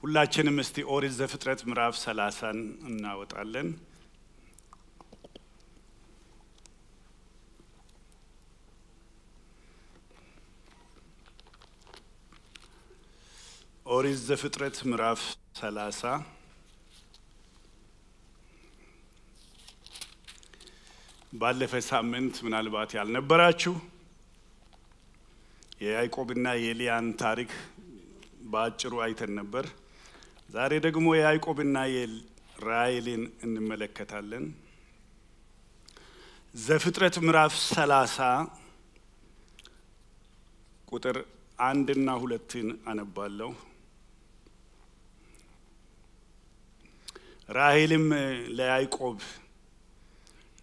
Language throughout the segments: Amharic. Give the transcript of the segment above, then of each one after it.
ሁላችንም እስቲ ኦሪት ዘፍጥረት ምዕራፍ ሰላሳን እናወጣለን። ኦሪት ዘፍጥረት ምዕራፍ ሰላሳ ባለፈ ሳምንት ምናልባት ያልነበራችሁ የያይቆብና የሊያን ታሪክ በአጭሩ አይተን ነበር። ዛሬ ደግሞ የያዕቆብና የራሔልን እንመለከታለን። ዘፍጥረት ምዕራፍ ሰላሳ ቁጥር አንድና ሁለትን አነባለሁ። ራሄልም ለያዕቆብ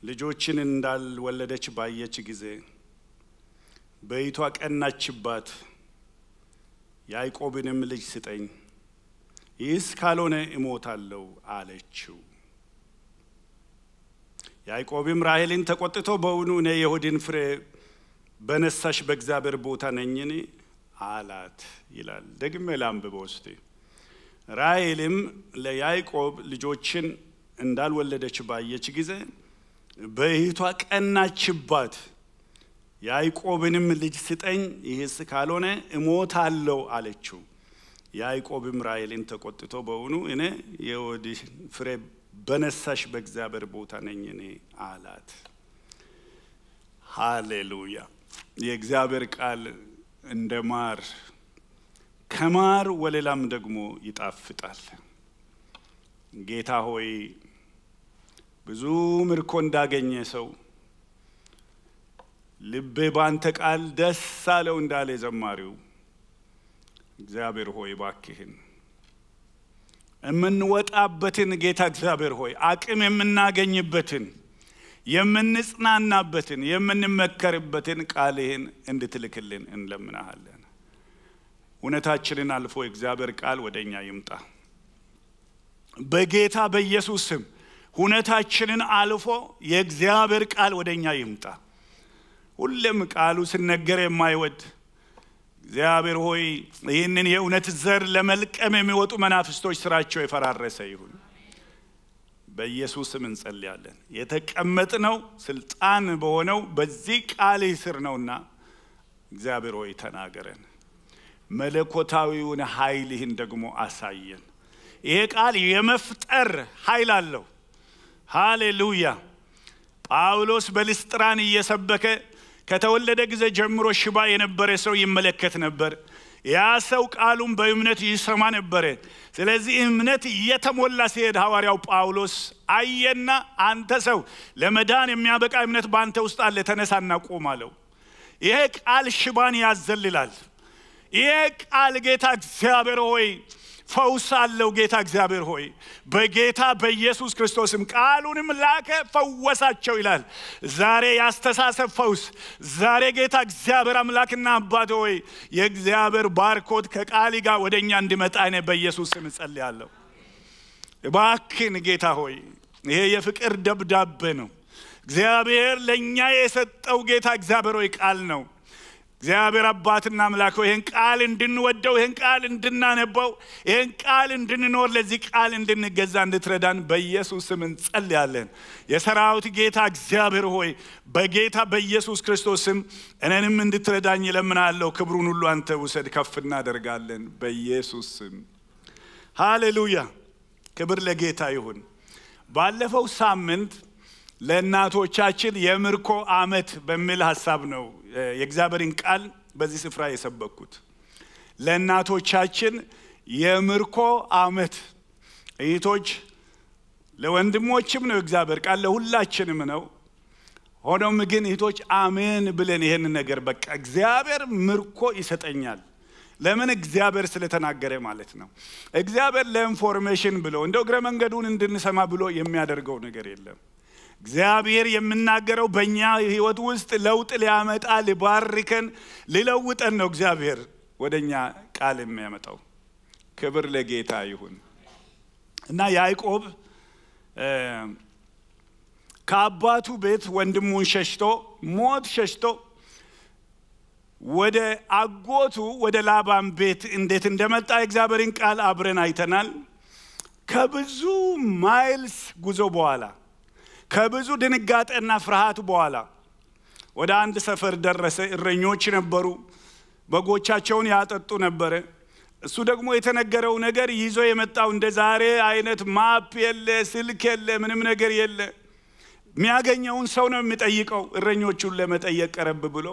ልጆችን እንዳልወለደች ባየች ጊዜ በይቷ ቀናችባት፣ ያዕቆብንም ልጅ ስጠኝ ይህስ ካልሆነ እሞታለሁ አለችው። ያዕቆብም ራሄልን ተቆጥቶ በውኑ እኔ የሆድን ፍሬ በነሳሽ በእግዚአብሔር ቦታ ነኝን አላት ይላል። ደግሜ ላንብበው እስቲ። ራሄልም ለያዕቆብ ልጆችን እንዳልወለደች ባየች ጊዜ በእህቷ ቀናችባት። ያዕቆብንም ልጅ ስጠኝ፣ ይህስ ካልሆነ እሞታለሁ አለችው። ያዕቆብም ራሔልን ተቆጥቶ በውኑ እኔ የወዲህ ፍሬ በነሳሽ በእግዚአብሔር ቦታ ነኝ እኔ አላት። ሃሌሉያ! የእግዚአብሔር ቃል እንደ ማር ከማር ወለላም ደግሞ ይጣፍጣል። ጌታ ሆይ ብዙ ምርኮ እንዳገኘ ሰው ልቤ ባንተ ቃል ደስ አለው እንዳለ ዘማሪው እግዚአብሔር ሆይ ባክህን የምንወጣበትን ጌታ እግዚአብሔር ሆይ አቅም የምናገኝበትን የምንጽናናበትን የምንመከርበትን ቃልህን እንድትልክልን እንለምናሃለን እውነታችንን አልፎ እግዚአብሔር ቃል ወደ እኛ ይምጣ በጌታ በኢየሱስ ስም ሁነታችንን አልፎ የእግዚአብሔር ቃል ወደ እኛ ይምጣ ሁሌም ቃሉ ስነገር የማይወድ እግዚአብሔር ሆይ ይህንን የእውነት ዘር ለመልቀም የሚወጡ መናፍስቶች ስራቸው የፈራረሰ ይሁን። በኢየሱስም ስም እንጸልያለን። የተቀመጥነው ስልጣን በሆነው በዚህ ቃል ስር ነውና እግዚአብሔር ሆይ ተናገረን፣ መለኮታዊውን ኃይልህን ደግሞ አሳየን። ይሄ ቃል የመፍጠር ኃይል አለው። ሃሌሉያ። ጳውሎስ በልስጥራን እየሰበከ ከተወለደ ጊዜ ጀምሮ ሽባ የነበረ ሰው ይመለከት ነበር። ያ ሰው ቃሉን በእምነት ይሰማ ነበረ። ስለዚህ እምነት እየተሞላ ሲሄድ ሐዋርያው ጳውሎስ አየና፣ አንተ ሰው ለመዳን የሚያበቃ እምነት በአንተ ውስጥ አለ፣ ተነሳና ቁም አለው። ይሄ ቃል ሽባን ያዘልላል። ይሄ ቃል ጌታ እግዚአብሔር ሆይ ፈውስ አለው ጌታ እግዚአብሔር ሆይ በጌታ በኢየሱስ ክርስቶስም ቃሉንም ላከ ፈወሳቸው ይላል ዛሬ ያስተሳሰብ ፈውስ ዛሬ ጌታ እግዚአብሔር አምላክና አባት ሆይ የእግዚአብሔር ባርኮት ከቃሊ ጋር ወደ እኛ እንዲመጣ እኔ በኢየሱስ ስም እጸልያለሁ እባክን ጌታ ሆይ ይሄ የፍቅር ደብዳቤ ነው እግዚአብሔር ለእኛ የሰጠው ጌታ እግዚአብሔር ሆይ ቃል ነው እግዚአብሔር አባትና አምላክ ይህን ቃል እንድንወደው ይህን ቃል እንድናነባው ይህን ቃል እንድንኖር ለዚህ ቃል እንድንገዛ እንድትረዳን በኢየሱስ ስም እንጸልያለን። የሰራዊት ጌታ እግዚአብሔር ሆይ በጌታ በኢየሱስ ክርስቶስ ስም እነንም እንድትረዳኝ ለምናለው። ክብሩን ሁሉ አንተ ውሰድ፣ ከፍ እናደርጋለን በኢየሱስ ስም። ሃሌሉያ! ክብር ለጌታ ይሁን። ባለፈው ሳምንት ለእናቶቻችን የምርኮ አመት በሚል ሀሳብ ነው የእግዚአብሔርን ቃል በዚህ ስፍራ የሰበኩት ለእናቶቻችን የምርኮ አመት እይቶች ለወንድሞችም ነው እግዚአብሔር ቃል ለሁላችንም ነው። ሆኖም ግን እህቶች አሜን ብለን ይህን ነገር በቃ እግዚአብሔር ምርኮ ይሰጠኛል። ለምን እግዚአብሔር ስለተናገረ ማለት ነው። እግዚአብሔር ለኢንፎርሜሽን ብሎ እንደ እግረ መንገዱን እንድንሰማ ብሎ የሚያደርገው ነገር የለም። እግዚአብሔር የምናገረው በእኛ ህይወት ውስጥ ለውጥ ሊያመጣ ሊባርከን ሊለውጠን ነው። እግዚአብሔር ወደ እኛ ቃል የሚያመጣው ክብር ለጌታ ይሁን እና ያዕቆብ ከአባቱ ቤት ወንድሙን ሸሽቶ ሞት ሸሽቶ ወደ አጎቱ ወደ ላባን ቤት እንዴት እንደመጣ የእግዚአብሔርን ቃል አብረን አይተናል። ከብዙ ማይልስ ጉዞ በኋላ ከብዙ ድንጋጤና ፍርሃት በኋላ ወደ አንድ ሰፈር ደረሰ። እረኞች ነበሩ፣ በጎቻቸውን ያጠጡ ነበረ። እሱ ደግሞ የተነገረው ነገር ይዞ የመጣው እንደ ዛሬ አይነት ማፕ የለ፣ ስልክ የለ፣ ምንም ነገር የለ። የሚያገኘውን ሰው ነው የሚጠይቀው። እረኞቹን ለመጠየቅ ቀረብ ብሎ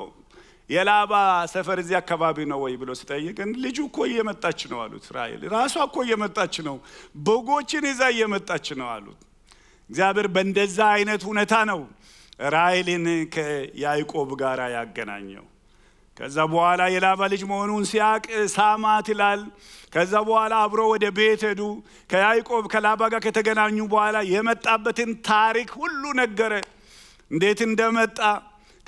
የላባ ሰፈር እዚህ አካባቢ ነው ወይ ብሎ ሲጠይቅን ልጁ እኮ እየመጣች ነው አሉት። ራሔል ራሷ እኮ እየመጣች ነው፣ በጎችን ይዛ እየመጣች ነው አሉት። እግዚአብሔር በእንደዛ አይነት ሁኔታ ነው ራይልን ከያይቆብ ጋር ያገናኘው። ከዛ በኋላ የላባ ልጅ መሆኑን ሲያቅ ሳማት ይላል። ከዛ በኋላ አብሮ ወደ ቤት ሄዱ። ከያይቆብ ከላባ ጋር ከተገናኙ በኋላ የመጣበትን ታሪክ ሁሉ ነገረ፣ እንዴት እንደመጣ።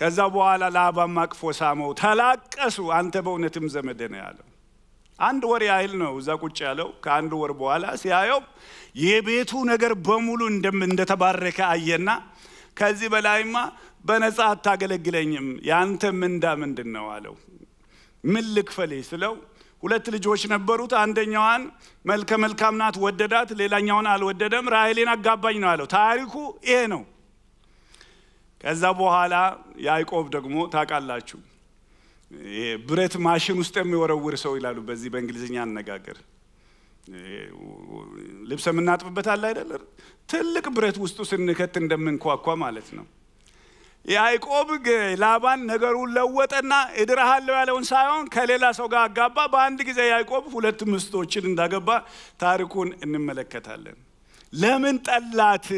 ከዛ በኋላ ላባም አቅፎ ሳመው፣ ተላቀሱ። አንተ በእውነትም ዘመድ ነው ያለው። አንድ ወር ያህል ነው እዛ ቁጭ ያለው። ከአንድ ወር በኋላ ሲያየው የቤቱ ነገር በሙሉ እንደተባረከ አየና ከዚህ በላይማ በነፃ አታገለግለኝም፣ ያንተ ምንዳ ምንድን ነው አለው። ምን ልክፈል ስለው ሁለት ልጆች ነበሩት። አንደኛዋን መልከ መልካም ናት ወደዳት፣ ሌላኛውን አልወደደም። ራይሌን አጋባኝ ነው አለው። ታሪኩ ይሄ ነው። ከዛ በኋላ ያዕቆብ ደግሞ ታውቃላችሁ ብረት ማሽን ውስጥ የሚወረውር ሰው ይላሉ በዚህ በእንግሊዝኛ አነጋገር። ልብስ የምናጥብበት አለ ትልቅ ብረት ውስጡ ስንከት እንደምንኳኳ ማለት ነው። ያዕቆብ ላባን ነገሩን ለወጠና እድረሃለሁ ያለውን ሳይሆን ከሌላ ሰው ጋር አጋባ። በአንድ ጊዜ ያዕቆብ ሁለት ምስቶችን እንዳገባ ታሪኩን እንመለከታለን። ለምን ጠላት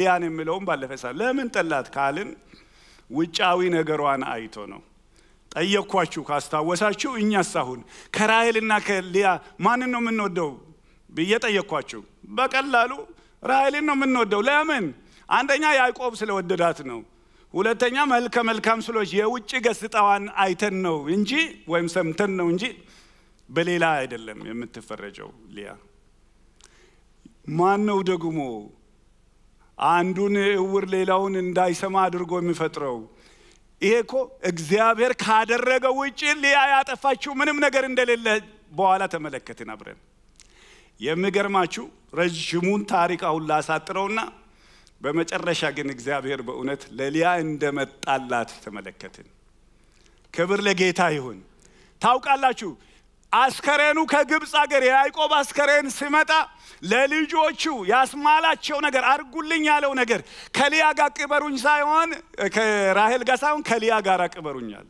ሊያን የሚለውም ባለፈ ለምን ጠላት ካልን ውጫዊ ነገሯን አይቶ ነው። ጠየቅኳችሁ ካስታወሳችሁ። እኛ ሳሁን ከራሔልና ከሊያ ማንን ነው የምንወደው ብዬ ጠየቅኳችሁ። በቀላሉ ራሔልን ነው የምንወደው። ለምን? አንደኛ ያዕቆብ ስለወደዳት ነው። ሁለተኛ መልከ መልካም ስሎች የውጭ ገጽታዋን አይተን ነው እንጂ ወይም ሰምተን ነው እንጂ በሌላ አይደለም የምትፈረጀው ሊያ። ማን ነው ደግሞ አንዱን እውር ሌላውን እንዳይሰማ አድርጎ የሚፈጥረው? ይሄ እኮ እግዚአብሔር ካደረገ ውጭ ሊያ ያጠፋችው ምንም ነገር እንደሌለ በኋላ ተመለከትን አብረን። የሚገርማችሁ ረዥሙን ታሪክ አሁን ላሳጥረውና በመጨረሻ ግን እግዚአብሔር በእውነት ለሊያ እንደመጣላት ተመለከትን። ክብር ለጌታ ይሁን። ታውቃላችሁ አስከሬኑ ከግብፅ አገር የያዕቆብ አስከሬን ሲመጣ ለልጆቹ ያስማላቸው ነገር አርጉልኝ ያለው ነገር ከሊያ ጋር ቅበሩኝ ሳይሆን ከራሄል ጋር ሳይሆን ከሊያ ጋር ቅበሩኝ አለ።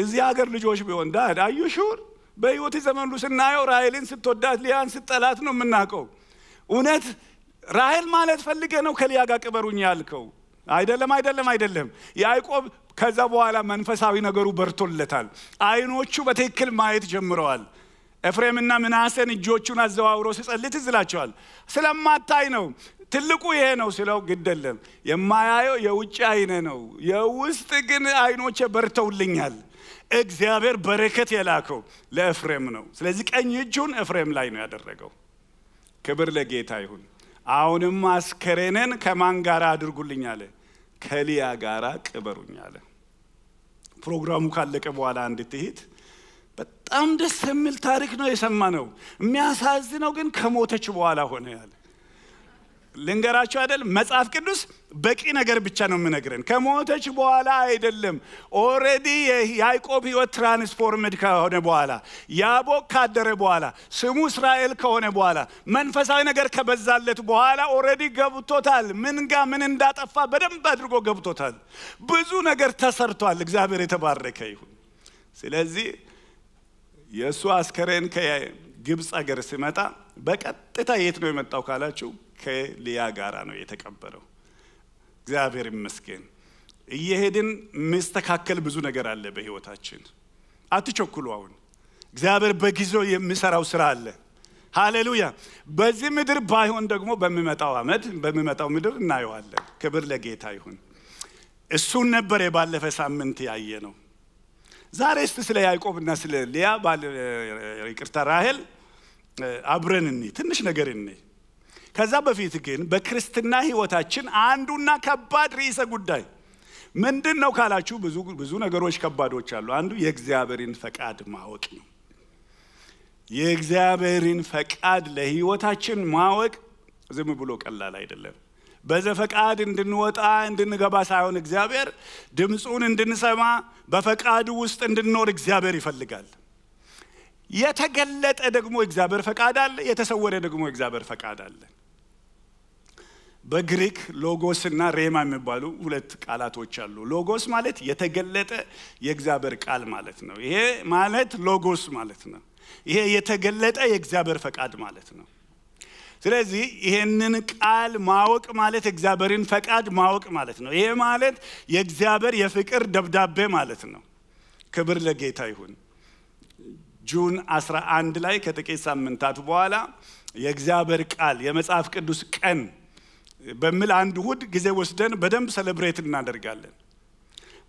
እዚህ ሀገር ልጆች ቢሆን ዳ አዩ ሹር በህይወት ዘመኑ ስናየው ራሄልን ስትወዳት ሊያን ስትጠላት ነው የምናውቀው። እውነት ራሄል ማለት ፈልገ ነው ከሊያ ጋር ቅበሩኝ ያልከው? አይደለም አይደለም አይደለም። ያዕቆብ ከዛ በኋላ መንፈሳዊ ነገሩ በርቶለታል። አይኖቹ በትክክል ማየት ጀምረዋል። ኤፍሬምና ምናሴን እጆቹን አዘዋውሮ ሲጸልይ ትዝ ይላቸዋል። ስለማታይ ነው። ትልቁ ይሄ ነው ስለው ግደለም የማያየው የውጭ አይነ ነው፣ የውስጥ ግን አይኖቼ በርተውልኛል። እግዚአብሔር በረከት የላከው ለኤፍሬም ነው። ስለዚህ ቀኝ እጁን ኤፍሬም ላይ ነው ያደረገው። ክብር ለጌታ ይሁን። አሁንም አስከሬንን ከማን ጋር አድርጉልኝ አለ? ከሊያ ጋር ቅበሩኝ አለ። ፕሮግራሙ ካለቀ በኋላ እንድትሄድ በጣም ደስ የሚል ታሪክ ነው የሰማ ነው። የሚያሳዝነው ግን ከሞተች በኋላ ሆነ ያለ ልንገራቸው አይደል መጽሐፍ ቅዱስ በቂ ነገር ብቻ ነው የምነግረን ከሞተች በኋላ አይደለም ኦረዲ የያይቆብ ህይወት ትራንስፎርምድ ከሆነ በኋላ ያቦቅ ካደረ በኋላ ስሙ እስራኤል ከሆነ በኋላ መንፈሳዊ ነገር ከበዛለት በኋላ ኦረዲ ገብቶታል ምን ጋ ምን እንዳጠፋ በደንብ አድርጎ ገብቶታል ብዙ ነገር ተሰርቷል እግዚአብሔር የተባረከ ይሁን ስለዚህ የእሱ አስከሬን ከግብፅ ሀገር ሲመጣ በቀጥታ የት ነው የመጣው ካላችሁ ከሊያ ጋራ ነው የተቀበረው። እግዚአብሔር ይመስገን። እየሄድን መስተካከል ብዙ ነገር አለ በህይወታችን። አትቸኩሉ። አሁን እግዚአብሔር በጊዜው የሚሰራው ስራ አለ። ሃሌሉያ። በዚህ ምድር ባይሆን ደግሞ በሚመጣው አመት በሚመጣው ምድር እናየዋለን። ክብር ለጌታ ይሁን። እሱን ነበር የባለፈ ሳምንት ያየ ነው። ዛሬ እስቲ ስለ ያዕቆብና ስለ ሊያ ይቅርታ፣ ራሄል አብረን እኔ ትንሽ ነገር እኔ ከዛ በፊት ግን በክርስትና ህይወታችን አንዱና ከባድ ርዕሰ ጉዳይ ምንድን ነው ካላችሁ ብዙ ብዙ ነገሮች ከባዶች አሉ። አንዱ የእግዚአብሔርን ፈቃድ ማወቅ ነው። የእግዚአብሔርን ፈቃድ ለህይወታችን ማወቅ ዝም ብሎ ቀላል አይደለም። በዘፈቃድ እንድንወጣ እንድንገባ ሳይሆን እግዚአብሔር ድምፁን እንድንሰማ በፈቃዱ ውስጥ እንድንኖር እግዚአብሔር ይፈልጋል። የተገለጠ ደግሞ እግዚአብሔር ፈቃድ አለ፣ የተሰወረ ደግሞ እግዚአብሔር ፈቃድ አለ። በግሪክ ሎጎስ እና ሬማ የሚባሉ ሁለት ቃላቶች አሉ። ሎጎስ ማለት የተገለጠ የእግዚአብሔር ቃል ማለት ነው። ይሄ ማለት ሎጎስ ማለት ነው። ይሄ የተገለጠ የእግዚአብሔር ፈቃድ ማለት ነው። ስለዚህ ይህንን ቃል ማወቅ ማለት እግዚአብሔርን ፈቃድ ማወቅ ማለት ነው። ይሄ ማለት የእግዚአብሔር የፍቅር ደብዳቤ ማለት ነው። ክብር ለጌታ ይሁን። ጁን 11 ላይ ከጥቂት ሳምንታት በኋላ የእግዚአብሔር ቃል የመጽሐፍ ቅዱስ ቀን በሚል አንድ እሁድ ጊዜ ወስደን በደንብ ሰለብሬት እናደርጋለን።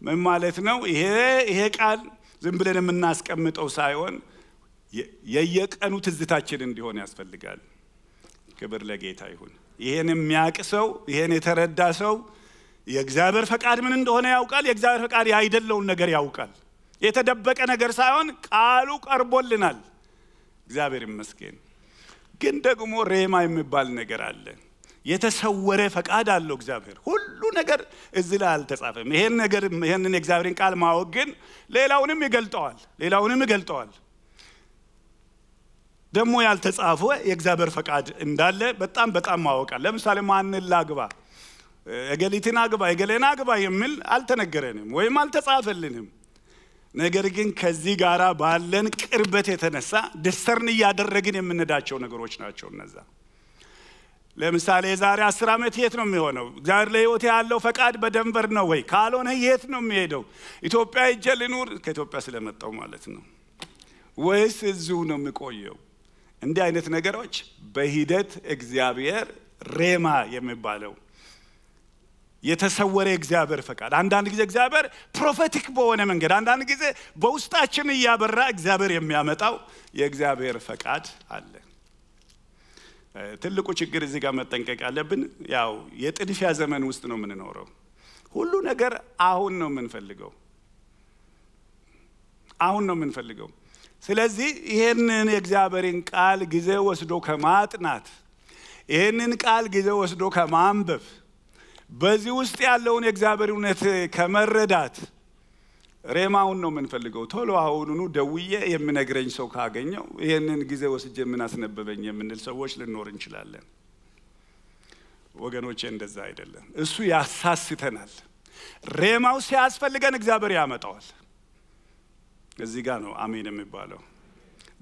ምን ማለት ነው? ይሄ ይሄ ቃል ዝም ብለን የምናስቀምጠው ሳይሆን የየቀኑ ትዝታችን እንዲሆን ያስፈልጋል። ክብር ለጌታ ይሁን። ይሄን የሚያውቅ ሰው ይሄን የተረዳ ሰው የእግዚአብሔር ፈቃድ ምን እንደሆነ ያውቃል። የእግዚአብሔር ፈቃድ ያይደለውን ነገር ያውቃል። የተደበቀ ነገር ሳይሆን ቃሉ ቀርቦልናል። እግዚአብሔር ይመስገን። ግን ደግሞ ሬማ የሚባል ነገር አለ። የተሰወረ ፈቃድ አለው እግዚአብሔር። ሁሉ ነገር እዚ ላይ አልተጻፈም። ይሄን ነገር ይሄንን የእግዚአብሔርን ቃል ማወቅ ግን ሌላውንም ይገልጠዋል፣ ሌላውንም ይገልጠዋል። ደግሞ ያልተጻፈ የእግዚአብሔር ፈቃድ እንዳለ በጣም በጣም ማወቅ ለምሳሌ ማንን ላግባ፣ እገሊትን አግባ፣ እገሌን አግባ የሚል አልተነገረንም ወይም አልተጻፈልንም። ነገር ግን ከዚህ ጋር ባለን ቅርበት የተነሳ ደስተርን እያደረግን የምንዳቸው ነገሮች ናቸው እነዛ። ለምሳሌ የዛሬ አስር ዓመት የት ነው የሚሆነው? እግዚአብሔር ለህይወት ያለው ፈቃድ በደንበር ነው ወይ? ካልሆነ የት ነው የሚሄደው? ኢትዮጵያ ሂጄ ልኑር? ከኢትዮጵያ ስለመጣው ማለት ነው ወይስ እዚሁ ነው የሚቆየው? እንዲህ አይነት ነገሮች በሂደት እግዚአብሔር ሬማ የሚባለው የተሰወረ እግዚአብሔር ፈቃድ። አንዳንድ ጊዜ እግዚአብሔር ፕሮፌቲክ በሆነ መንገድ፣ አንዳንድ ጊዜ በውስጣችን እያበራ እግዚአብሔር የሚያመጣው የእግዚአብሔር ፈቃድ አለ። ትልቁ ችግር እዚህ ጋር መጠንቀቅ ያለብን ያው የጥድፊያ ዘመን ውስጥ ነው የምንኖረው። ሁሉ ነገር አሁን ነው የምንፈልገው፣ አሁን ነው የምንፈልገው። ስለዚህ ይህንን የእግዚአብሔርን ቃል ጊዜ ወስዶ ከማጥናት ይህንን ቃል ጊዜ ወስዶ ከማንበብ በዚህ ውስጥ ያለውን የእግዚአብሔር እውነት ከመረዳት ሬማውን ነው የምንፈልገው። ቶሎ አሁኑኑ ደውዬ የምነግረኝ ሰው ካገኘው ይህንን ጊዜ ወስጄ የምናስነብበኝ የምንል ሰዎች ልኖር እንችላለን። ወገኖቼ እንደዛ አይደለም። እሱ ያሳስተናል። ሬማው ሲያስፈልገን እግዚአብሔር ያመጣዋል። እዚህ ጋር ነው አሜን የሚባለው።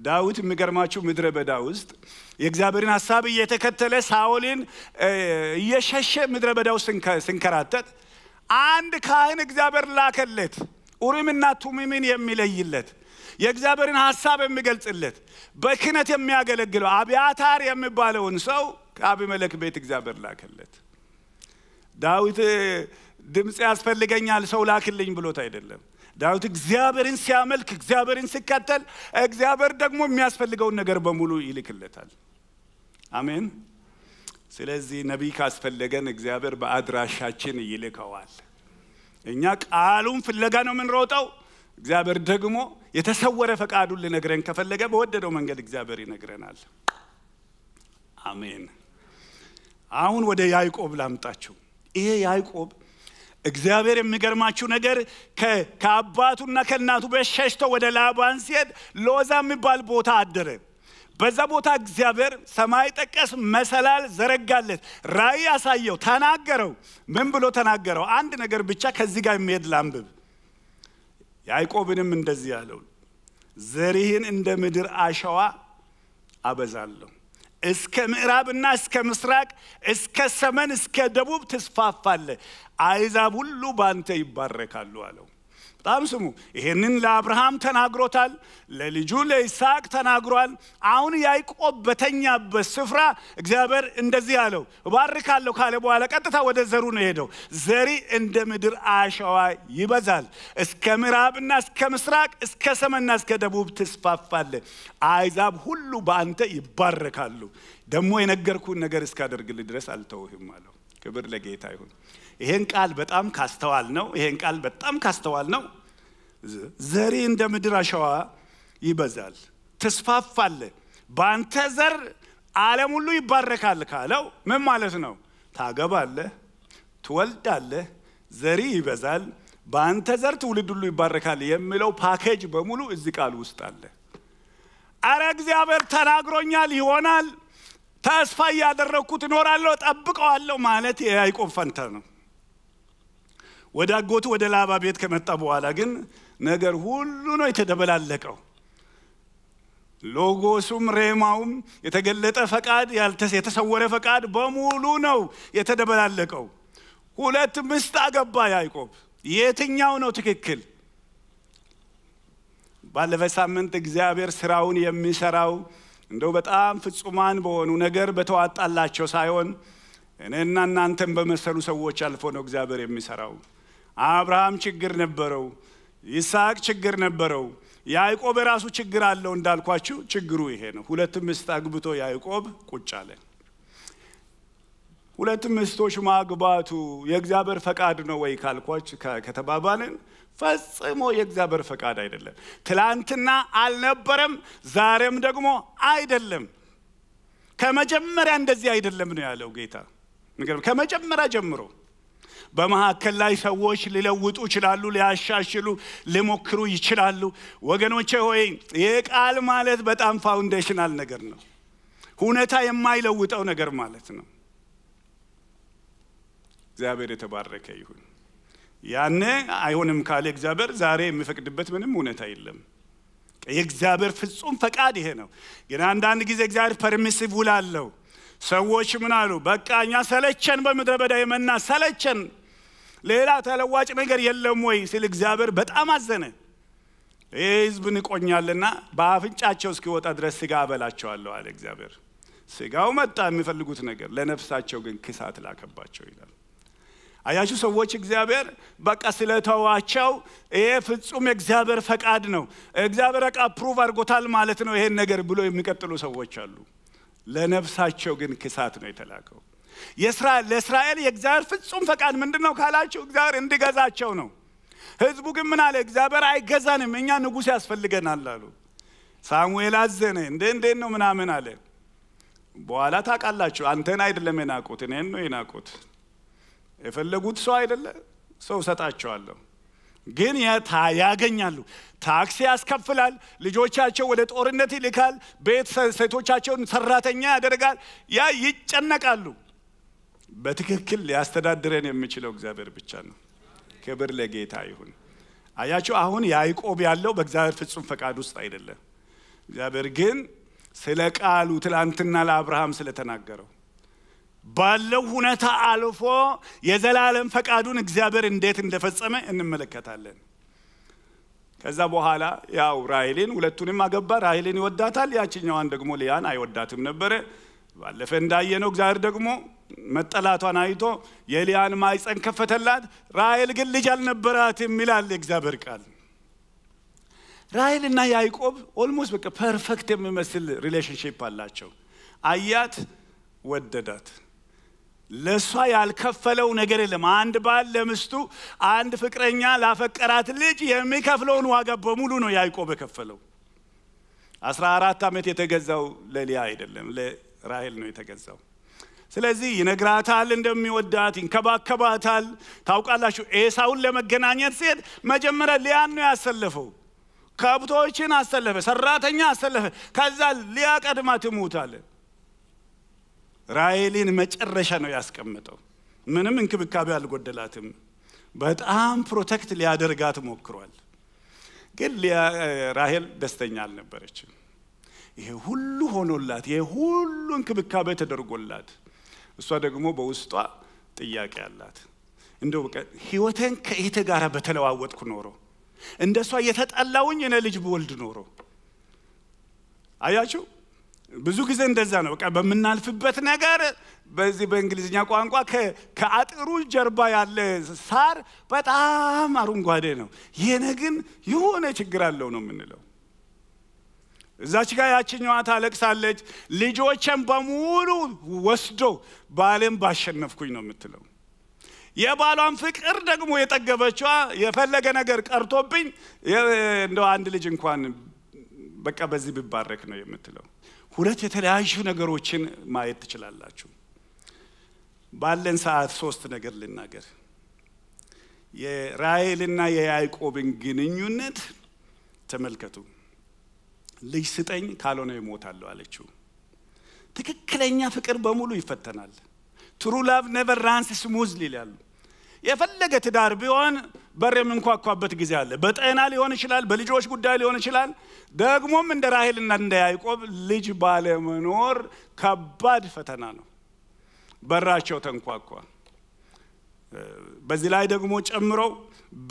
ዳዊት የሚገርማችሁ ምድረ በዳ ውስጥ የእግዚአብሔርን ሀሳብ እየተከተለ ሳኦልን እየሸሸ ምድረ በዳ ውስጥ ስንከራተት አንድ ካህን እግዚአብሔር ላከለት። ኡሪምና ቱሚምን የሚለይለት የእግዚአብሔርን ሀሳብ የሚገልጽለት በክነት የሚያገለግለው አብያታር የሚባለውን ሰው ከአቢመለክ ቤት እግዚአብሔር ላከለት። ዳዊት ድምፅ ያስፈልገኛል ሰው ላክልኝ ብሎት አይደለም። ዳዊት እግዚአብሔርን ሲያመልክ፣ እግዚአብሔርን ሲከተል፣ እግዚአብሔር ደግሞ የሚያስፈልገውን ነገር በሙሉ ይልክለታል። አሜን። ስለዚህ ነቢይ ካስፈለገን እግዚአብሔር በአድራሻችን ይልከዋል። እኛ ቃሉን ፍለጋ ነው የምንሮጠው። እግዚአብሔር ደግሞ የተሰወረ ፈቃዱን ሊነግረን ከፈለገ በወደደው መንገድ እግዚአብሔር ይነግረናል። አሜን። አሁን ወደ ያዕቆብ ላምጣችሁ። ይሄ ያዕቆብ እግዚአብሔር የሚገርማችሁ ነገር ከአባቱና ከእናቱ በሸሽቶ ወደ ላባን ሲሄድ ሎዛ የሚባል ቦታ አደረ። በዛ ቦታ እግዚአብሔር ሰማይ ጠቀስ መሰላል ዘረጋለት፣ ራእይ አሳየው፣ ተናገረው። ምን ብሎ ተናገረው? አንድ ነገር ብቻ ከዚህ ጋር የሚሄድ ላንብብ። ያዕቆብንም እንደዚህ ያለው ዘርህን እንደ ምድር አሸዋ አበዛለሁ እስከ ምዕራብና እስከ ምስራቅ እስከ ሰሜን እስከ ደቡብ ትስፋፋለ፣ አይዛብ ሁሉ በአንተ ይባረካሉ አለው። በጣም ስሙ። ይሄንን ለአብርሃም ተናግሮታል፣ ለልጁ ለይስሐቅ ተናግሯል። አሁን ያዕቆብ በተኛበት ስፍራ እግዚአብሔር እንደዚህ አለው እባርካለሁ ካለ በኋላ ቀጥታ ወደ ዘሩ ነው የሄደው። ዘሪ እንደ ምድር አሸዋ ይበዛል፣ እስከ ምዕራብና እስከ ምስራቅ፣ እስከ ሰሜንና እስከ ደቡብ ትስፋፋለ። አሕዛብ ሁሉ በአንተ ይባረካሉ። ደግሞ የነገርኩን ነገር እስካደርግልህ ድረስ አልተውህም አለው። ክብር ለጌታ ይሁን። ይሄን ቃል በጣም ካስተዋል ነው ይሄን ቃል በጣም ካስተዋል ነው ዘሬ እንደ ምድር አሸዋ ይበዛል፣ ትስፋፋለ፣ በአንተ ዘር ዓለም ሁሉ ይባረካል ካለው ምን ማለት ነው? ታገባለ ትወልዳለ ዘሪ ይበዛል፣ በአንተ ዘር ትውልድ ሁሉ ይባረካል የሚለው ፓኬጅ በሙሉ እዚህ ቃል ውስጥ አለ። አረ እግዚአብሔር ተናግሮኛል፣ ይሆናል፣ ተስፋ እያደረግኩት እኖራለሁ፣ ጠብቀዋለሁ ማለት የያዕቆብ ፈንታ ነው። ወደ አጎቱ ወደ ላባ ቤት ከመጣ በኋላ ግን ነገር ሁሉ ነው የተደበላለቀው። ሎጎሱም ሬማውም የተገለጠ ፈቃድ፣ የተሰወረ ፈቃድ በሙሉ ነው የተደበላለቀው። ሁለት ምስት አገባ ያዕቆብ። የትኛው ነው ትክክል? ባለፈ ሳምንት እግዚአብሔር ስራውን የሚሰራው እንደው በጣም ፍጹማን በሆኑ ነገር በተዋጣላቸው ሳይሆን እኔና እናንተን በመሰሉ ሰዎች አልፎ ነው እግዚአብሔር የሚሰራው። አብርሃም ችግር ነበረው፣ ይስሐቅ ችግር ነበረው፣ ያዕቆብ የራሱ ችግር አለው። እንዳልኳችሁ ችግሩ ይሄ ነው። ሁለት ሚስት አግብቶ ያዕቆብ ቁጭ አለ። ሁለት ሚስቶች ማግባቱ የእግዚአብሔር ፈቃድ ነው ወይ ካልኳች ከተባባልን ፈጽሞ የእግዚአብሔር ፈቃድ አይደለም። ትላንትና አልነበረም፣ ዛሬም ደግሞ አይደለም። ከመጀመሪያ እንደዚህ አይደለም ነው ያለው ጌታ። ከመጀመሪያ ጀምሮ በመካከል ላይ ሰዎች ሊለውጡ ይችላሉ፣ ሊያሻሽሉ ሊሞክሩ ይችላሉ። ወገኖቼ ሆይ ይህ ቃል ማለት በጣም ፋውንዴሽናል ነገር ነው። ሁኔታ የማይለውጠው ነገር ማለት ነው። እግዚአብሔር የተባረከ ይሁን። ያነ አይሆንም ካለ እግዚአብሔር ዛሬ የሚፈቅድበት ምንም እውነታ የለም። የእግዚአብሔር ፍጹም ፈቃድ ይሄ ነው። ግን አንዳንድ ጊዜ እግዚአብሔር ፐርሚሲቭ ውል አለው። ሰዎች ምን አሉ? በቃ እኛ ሰለቸን፣ በምድረ በዳ የመና ሰለቸን፣ ሌላ ተለዋጭ ነገር የለም ወይ ሲል እግዚአብሔር በጣም አዘነ። ይህ ህዝብ ንቆኛልና በአፍንጫቸው እስኪወጣ ድረስ ስጋ አበላቸዋለሁ አለ እግዚአብሔር። ስጋው መጣ የሚፈልጉት ነገር፣ ለነፍሳቸው ግን ክሳት ላከባቸው ይላል። አያችሁ ሰዎች እግዚአብሔር በቃ ስለተዋቸው ይሄ ፍጹም የእግዚአብሔር ፈቃድ ነው፣ እግዚአብሔር በቃ ፕሩቭ አድርጎታል ማለት ነው ይሄን ነገር ብሎ የሚቀጥሉ ሰዎች አሉ። ለነፍሳቸው ግን ክሳት ነው የተላከው። የእስራኤል ለእስራኤል የእግዚአብሔር ፍጹም ፈቃድ ምንድን ነው ካላችሁ እግዚአብሔር እንዲገዛቸው ነው። ህዝቡ ግን ምን አለ? እግዚአብሔር አይገዛንም፣ እኛ ንጉሥ ያስፈልገናል አሉ። ሳሙኤል አዘነ። እንዴ እንዴት ነው ምናምን አለ። በኋላ ታውቃላችሁ፣ አንተን አይደለም የናቁት፣ እኔን ነው የናቁት። የፈለጉት ሰው አይደለ ሰው እሰጣቸዋለሁ ግን ያገኛሉ። ታክሲ ያስከፍላል። ልጆቻቸው ወደ ጦርነት ይልካል። ቤት ሴቶቻቸውን ሰራተኛ ያደርጋል። ያ ይጨነቃሉ። በትክክል ሊያስተዳድረን የሚችለው እግዚአብሔር ብቻ ነው። ክብር ለጌታ ይሁን። አያቸው አሁን ያይቆብ ያለው በእግዚአብሔር ፍጹም ፈቃድ ውስጥ አይደለም። እግዚአብሔር ግን ስለ ቃሉ ትላንትና ለአብርሃም ስለተናገረው ባለው ሁኔታ አልፎ የዘላለም ፈቃዱን እግዚአብሔር እንዴት እንደፈጸመ እንመለከታለን። ከዛ በኋላ ያው ራሔልን ሁለቱንም አገባ። ራሔልን ይወዳታል፣ ያችኛዋን ደግሞ ሊያን አይወዳትም ነበረ። ባለፈ እንዳየነው እግዚአብሔር ደግሞ መጠላቷን አይቶ የሊያን ማይፀን ከፈተላት። ራይል ግን ልጅ አልነበራትም ይላል እግዚአብሔር ቃል። ራሔል እና ያዕቆብ ኦልሞስት በቃ ፐርፌክት የሚመስል ሪሌሽንሽፕ አላቸው። አያት፣ ወደዳት። ለእሷ ያልከፈለው ነገር የለም። አንድ ባል ለምስቱ አንድ ፍቅረኛ ላፈቀራት ልጅ የሚከፍለውን ዋጋ በሙሉ ነው ያዕቆብ የከፈለው። አስራ አራት ዓመት የተገዛው ለሊያ አይደለም፣ ለራሄል ነው የተገዛው። ስለዚህ ይነግራታል እንደሚወዳት፣ ይንከባከባታል። ታውቃላችሁ፣ ኤሳውን ለመገናኘት ሲሄድ መጀመሪያ ሊያን ነው ያሰለፈው። ከብቶችን አሰለፈ፣ ሰራተኛ አሰለፈ። ከዛ ሊያ ቀድማ ትሙታለን። ራሔልን መጨረሻ ነው ያስቀመጠው። ምንም እንክብካቤ አልጎደላትም። በጣም ፕሮቴክት ሊያደርጋት ሞክሯል። ግን ራሄል ደስተኛ አልነበረችም። ይሄ ሁሉ ሆኖላት፣ ይሄ ሁሉ እንክብካቤ ተደርጎላት፣ እሷ ደግሞ በውስጧ ጥያቄ አላት። እንደው በቃ ህይወቴን ከኢቴ ጋር በተለዋወጥኩ ኖሮ እንደ እሷ የተጠላውኝ እኔ ልጅ ብወልድ ኖሮ አያችሁ ብዙ ጊዜ እንደዛ ነው። በቃ በምናልፍበት ነገር በዚህ በእንግሊዝኛ ቋንቋ ከአጥሩ ጀርባ ያለ ሳር በጣም አረንጓዴ ነው። ይህነ ግን የሆነ ችግር አለው ነው የምንለው። እዛች ጋር ያችኛዋ ታለቅሳለች። ልጆችን በሙሉ ወስዶ ባለም ባሸነፍኩኝ ነው የምትለው። የባሏን ፍቅር ደግሞ የጠገበችዋ የፈለገ ነገር ቀርቶብኝ እንደው አንድ ልጅ እንኳን በቃ በዚህ ብባረክ ነው የምትለው። ሁለት የተለያዩ ነገሮችን ማየት ትችላላችሁ። ባለን ሰዓት ሶስት ነገር ልናገር። የራይልና የያዕቆብን ግንኙነት ተመልከቱ። ልጅ ስጠኝ ካልሆነ ይሞታለሁ አለችው። ትክክለኛ ፍቅር በሙሉ ይፈተናል። ትሩ ላቭ ነቨር ራንስ ስሙዝሊ ይላሉ። የፈለገ ትዳር ቢሆን በር የምንኳኳበት ጊዜ አለ። በጤና ሊሆን ይችላል፣ በልጆች ጉዳይ ሊሆን ይችላል። ደግሞም እንደ እና እንደ ያዕቆብ ልጅ ባለመኖር ከባድ ፈተና ነው። በራቸው ተንኳኳ። በዚህ ላይ ደግሞ ጨምረው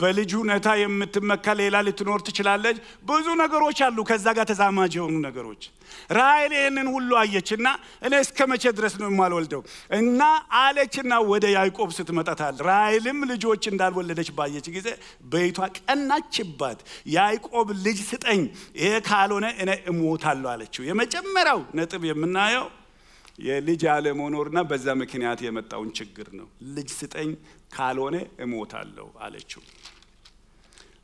በልጁ ነታ የምትመካ ሌላ ልትኖር ትችላለች። ብዙ ነገሮች አሉ ከዛ ጋር ተዛማጅ የሆኑ ነገሮች። ራሔል ይህንን ሁሉ አየችና እኔ እስከ መቼ ድረስ ነው የማልወልደው እና አለችና ወደ ያዕቆብ ስትመጣታል። ራሔልም ልጆች እንዳልወለደች ባየች ጊዜ በይቷ ቀናችባት። ያዕቆብ ልጅ ስጠኝ፣ ይሄ ካልሆነ እኔ እሞታለሁ አለችው። የመጀመሪያው ነጥብ የምናየው የልጅ አለመኖርና በዛ ምክንያት የመጣውን ችግር ነው። ልጅ ስጠኝ ካልሆነ እሞታለሁ አለችው።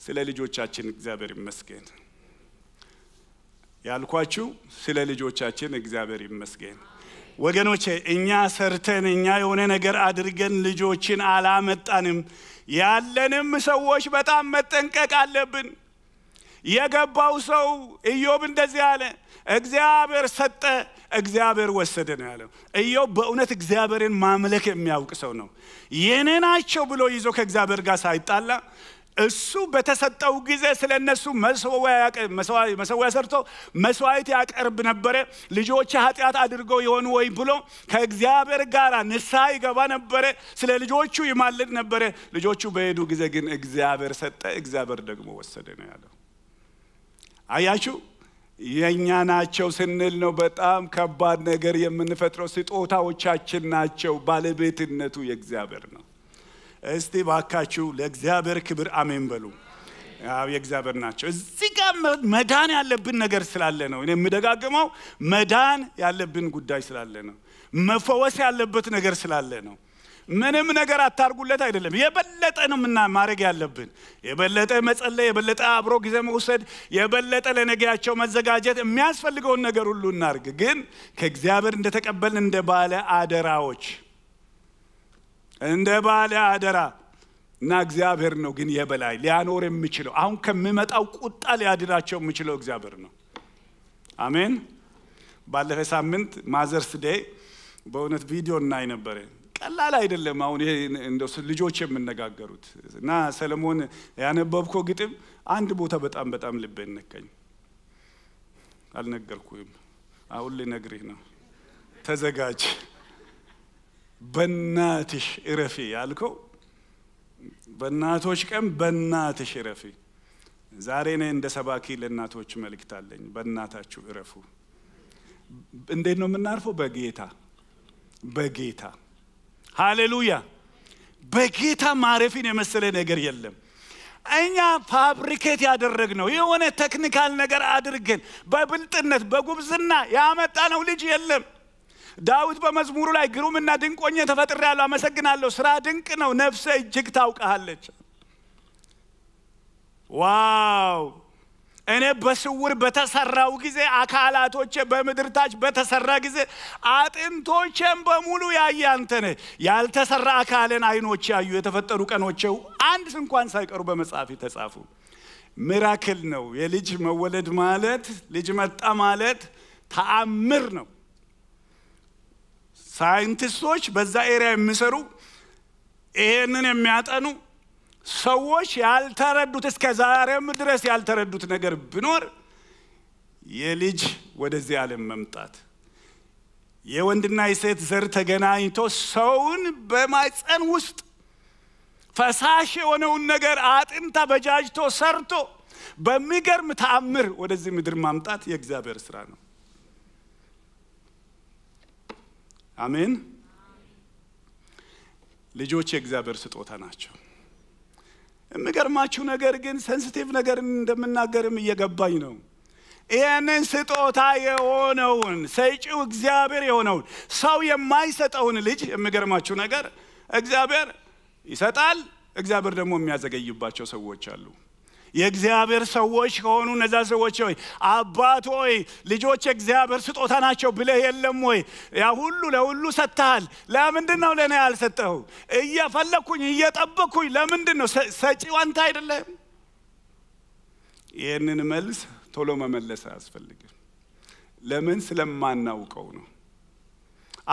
ስለ ልጆቻችን እግዚአብሔር ይመስገን ያልኳችሁ ስለ ልጆቻችን እግዚአብሔር ይመስገን። ወገኖቼ እኛ ሰርተን እኛ የሆነ ነገር አድርገን ልጆችን አላመጣንም። ያለንም ሰዎች በጣም መጠንቀቅ አለብን። የገባው ሰው ኢዮብ እንደዚህ አለ፣ እግዚአብሔር ሰጠ እግዚአብሔር ወሰደ ነው ያለው። ኢዮብ በእውነት እግዚአብሔርን ማምለክ የሚያውቅ ሰው ነው። የኔ ናቸው ብሎ ይዞ ከእግዚአብሔር ጋር ሳይጣላ እሱ በተሰጠው ጊዜ ስለ እነሱ መሰዋያ ሰርቶ መስዋዕት ያቀርብ ነበረ። ልጆች ኃጢአት አድርገው የሆኑ ወይ ብሎ ከእግዚአብሔር ጋር ንሳ ይገባ ነበረ። ስለ ልጆቹ ይማልድ ነበረ። ልጆቹ በሄዱ ጊዜ ግን እግዚአብሔር ሰጠ፣ እግዚአብሔር ደግሞ ወሰደ ነው ያለው። አያችሁ የእኛ ናቸው ስንል ነው በጣም ከባድ ነገር የምንፈጥረው። ስጦታዎቻችን ናቸው። ባለቤትነቱ የእግዚአብሔር ነው። እስቲ ባካችሁ ለእግዚአብሔር ክብር አሜን በሉ። የእግዚአብሔር ናቸው። እዚህ ጋር መዳን ያለብን ነገር ስላለ ነው። እኔ የምደጋግመው መዳን ያለብን ጉዳይ ስላለ ነው። መፈወስ ያለበት ነገር ስላለ ነው። ምንም ነገር አታርጉለት አይደለም። የበለጠ ነው ምና ማድረግ ያለብን፣ የበለጠ መጸለይ፣ የበለጠ አብሮ ጊዜ መውሰድ፣ የበለጠ ለነገያቸው መዘጋጀት፣ የሚያስፈልገውን ነገር ሁሉ እናርግ። ግን ከእግዚአብሔር እንደተቀበልን እንደ ባለ አደራዎች እንደ ባለ አደራ እና እግዚአብሔር ነው ግን የበላይ ሊያኖር የሚችለው አሁን ከሚመጣው ቁጣ ሊያድናቸው የሚችለው እግዚአብሔር ነው። አሜን። ባለፈ ሳምንት ማዘርስ ዴይ በእውነት ቪዲዮ እናይ ነበረ። ቀላል አይደለም። አሁን ይሄ እንደ ልጆች የምነጋገሩት እና ሰለሞን ያነበብኮ ግጥም አንድ ቦታ በጣም በጣም ልቤን ነካኝ። አልነገርኩም፣ አሁን ልነግርህ ነው። ተዘጋጅ፣ በናትሽ እረፊ ያልከው በእናቶች ቀን በእናትሽ እረፊ። ዛሬ እኔ እንደ ሰባኪ ለእናቶች መልእክት አለኝ። በእናታችሁ እረፉ። እንዴት ነው የምናርፈው? በጌታ በጌታ ሃሌሉያ። በጌታ ማረፊን የመሰለ ነገር የለም። እኛ ፋብሪኬት ያደረግ ነው የሆነ ቴክኒካል ነገር አድርገን በብልጥነት በጉብዝና ያመጣነው ልጅ የለም። ዳዊት በመዝሙሩ ላይ ግሩምና ድንቆኝ ተፈጥሬ ያለው አመሰግናለሁ፣ ስራ ድንቅ ነው፣ ነፍሰ እጅግ ታውቀሃለች። ዋው እኔ በስውር በተሰራው ጊዜ አካላቶቼ በምድር ታች በተሰራ ጊዜ አጥንቶቼም በሙሉ ያያንተነ ያልተሰራ አካልን አይኖች ያዩ የተፈጠሩ ቀኖቼው አንድ እንኳን ሳይቀሩ በመጽሐፍ የተጻፉ ሚራክል ነው። የልጅ መወለድ ማለት ልጅ መጣ ማለት ተአምር ነው። ሳይንቲስቶች በዛ ኤሪያ የሚሰሩ ይሄንን የሚያጠኑ ሰዎች ያልተረዱት እስከ ዛሬም ድረስ ያልተረዱት ነገር ቢኖር የልጅ ወደዚህ ዓለም መምጣት የወንድና የሴት ዘር ተገናኝቶ ሰውን በማፀን ውስጥ ፈሳሽ የሆነውን ነገር አጥንታ በጃጅቶ ሰርቶ በሚገርም ተአምር ወደዚህ ምድር ማምጣት የእግዚአብሔር ስራ ነው። አሜን። ልጆች የእግዚአብሔር ስጦታ ናቸው። የምገርማችሁ ነገር ግን ሰንስቲቭ ነገር እንደምናገርም እየገባኝ ነው። ይህንን ስጦታ የሆነውን ሰጪው እግዚአብሔር የሆነውን ሰው የማይሰጠውን ልጅ የምገርማችሁ ነገር እግዚአብሔር ይሰጣል። እግዚአብሔር ደግሞ የሚያዘገይባቸው ሰዎች አሉ። የእግዚአብሔር ሰዎች ከሆኑ እነዛ ሰዎች ሆይ አባት ሆይ ልጆች የእግዚአብሔር ስጦታ ናቸው ብለህ የለም ወይ ያ ሁሉ ለሁሉ ሰጥተሃል ለምንድን ነው ለእኔ ያልሰጠኸው እየፈለግኩኝ እየጠበቅኩኝ ለምንድን ነው ሰጪ አንተ አይደለም ይህንን መልስ ቶሎ መመለስ አያስፈልግም ለምን ስለማናውቀው ነው